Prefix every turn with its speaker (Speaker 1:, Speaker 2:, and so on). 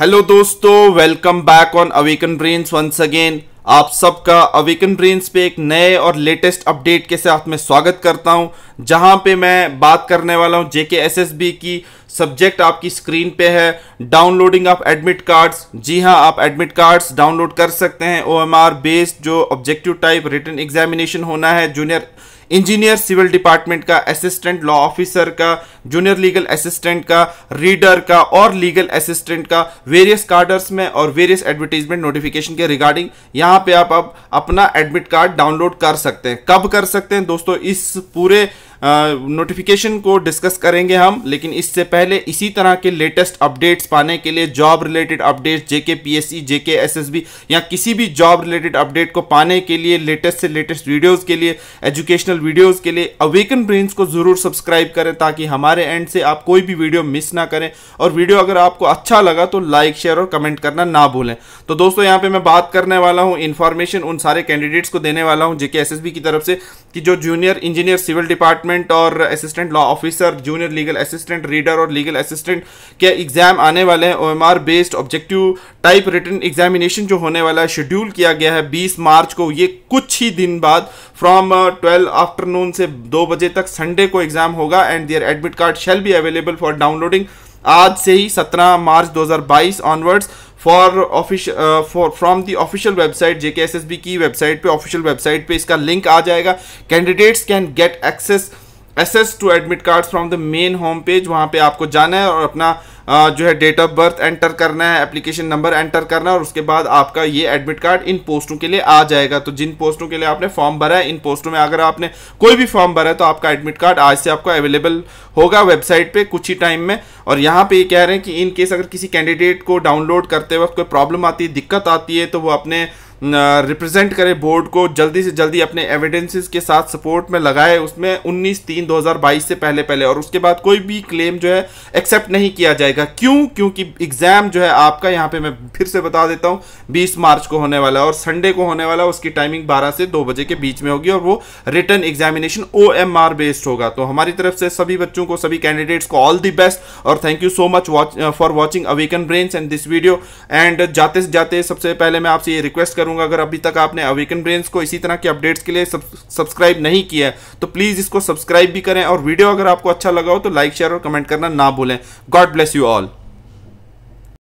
Speaker 1: hello दोस्तों welcome back on awaken brains once again आप सबका अवेकन ब्रेन्स पे एक नए और लेटेस्ट अपडेट के साथ में स्वागत करता हूं जहां पे मैं बात करने वाला हूं जेके एसएसबी की सब्जेक्ट आपकी स्क्रीन पे है डाउनलोडिंग ऑफ एडमिट कार्ड्स जी हां आप एडमिट कार्ड्स डाउनलोड कर सकते हैं ओएमआर बेस्ड जो ऑब्जेक्टिव टाइप रिटर्न एग्जामिनेशन होना है जूनियर इंजीनियर सिविल डिपार्टमेंट का असिस्टेंट लॉ ऑफिसर का जूनियर लीगल असिस्टेंट का रीडर का और लीगल असिस्टेंट का वेरियस कार्डर्स में और वेरियस एडवर्टीजमेंट नोटिफिकेशन के रिगार्डिंग यहाँ पे आप अब अपना एडमिट कार्ड डाउनलोड कर सकते हैं कब कर सकते हैं दोस्तों इस पूरे नोटिफिकेशन को डिस्कस करेंगे हम लेकिन इससे पहले इसी तरह के लेटेस्ट अपडेट्स पाने के लिए job related updates JK PSC JK SSB या किसी भी जॉब रिलेटेड अपडेट को पाने के लिए लेटेस्ट से लेटेस्ट वीडियोस के लिए एजुकेशनल स्पेशल वीडियोस के लिए अवेकन ब्रेन्स को ज़रूर सब्सक्राइब करें ताकि हमारे एंड से आप कोई भी वीडियो मिस ना करें और वीडियो अगर आपको अच्छा लगा तो लाइक शेयर और कमेंट करना ना भूलें तो दोस्तों यहाँ पे मैं बात करने वाला हूँ इन्फॉर्मेशन उन सारे कैंडिडेट्स को देने वाला हूँ जेके एस की तरफ से कि जो जूनियर इंजीनियर सिविल डिपार्टमेंट और assistant law officer junior legal assistant reader और लीगल असिस्टेंट के एग्जाम आने वाले हैं O based objective type written examination जो होने वाला है शेड्यूल किया गया है 20 मार्च को ये कुछ ही दिन बाद फ्रॉम 12 uh, आफ्टरनून से दो बजे तक संडे को एग्जाम होगा and their admit card shall be available for downloading आज से ही 17 March 2022 onwards for official for from the official website J K website पे ऑफिशियल वेबसाइट पे इसका लिंक आ जाएगा candidates can get access access to admit card from the main home page वहाँ पे आपको जाना है और अपना जो है डेट ऑफ बर्थ एंटर करना है एप्लीकेशन नंबर एंटर करना है और उसके बाद आपका ये एडमिट कार्ड इन पोस्टों के लिए आ जाएगा तो जिन पोस्टों के लिए आपने फॉर्म भरा है इन पोस्टों में अगर आपने कोई भी फॉर्म भरा है तो आपका एडमिट कार्ड आज से आपको अवेलेबल होगा वेबसाइट पर कुछ ही टाइम में और यहाँ पर ये कह रहे हैं कि इन केस अगर किसी कैंडिडेट को डाउनलोड करते वक्त कोई प्रॉब्लम आती है दिक्कत आती है तो वो अपने रिप्रेजेंट करे बोर्ड को जल्दी से जल्दी अपने एविडेंसेस के साथ सपोर्ट में लगाए उसमें 19 तीन 2022 से पहले पहले और उसके बाद कोई भी क्लेम जो है एक्सेप्ट नहीं किया जाएगा क्यों क्योंकि एग्ज़ाम जो है आपका यहाँ पे मैं फिर से बता देता हूँ बीस मार्च को होने वाला है और संडे को होने वाला उसकी टाइमिंग बारह से दो बजे के बीच में होगी और वो रिटर्न एग्जामिनेशन ओ बेस्ड होगा तो हमारी तरफ से सभी बच्चों को सभी कैंडिडेट्स को ऑल दी बेस्ट और thank you so much for watching awaken brains and this video and जाते जाते सबसे पहले मैं आपसे ये रिक्वेस्ट कर करूंगा अगर अभी तक आपने अवेकन ब्रेन्स को इसी तरह के अपडेट्स के लिए सब्सक्राइब नहीं किया है तो प्लीज़ इसको सब्सक्राइब भी करें और वीडियो अगर आपको अच्छा लगा हो तो लाइक शेयर और कमेंट करना ना भूलें गॉड ब्लेस यू ऑल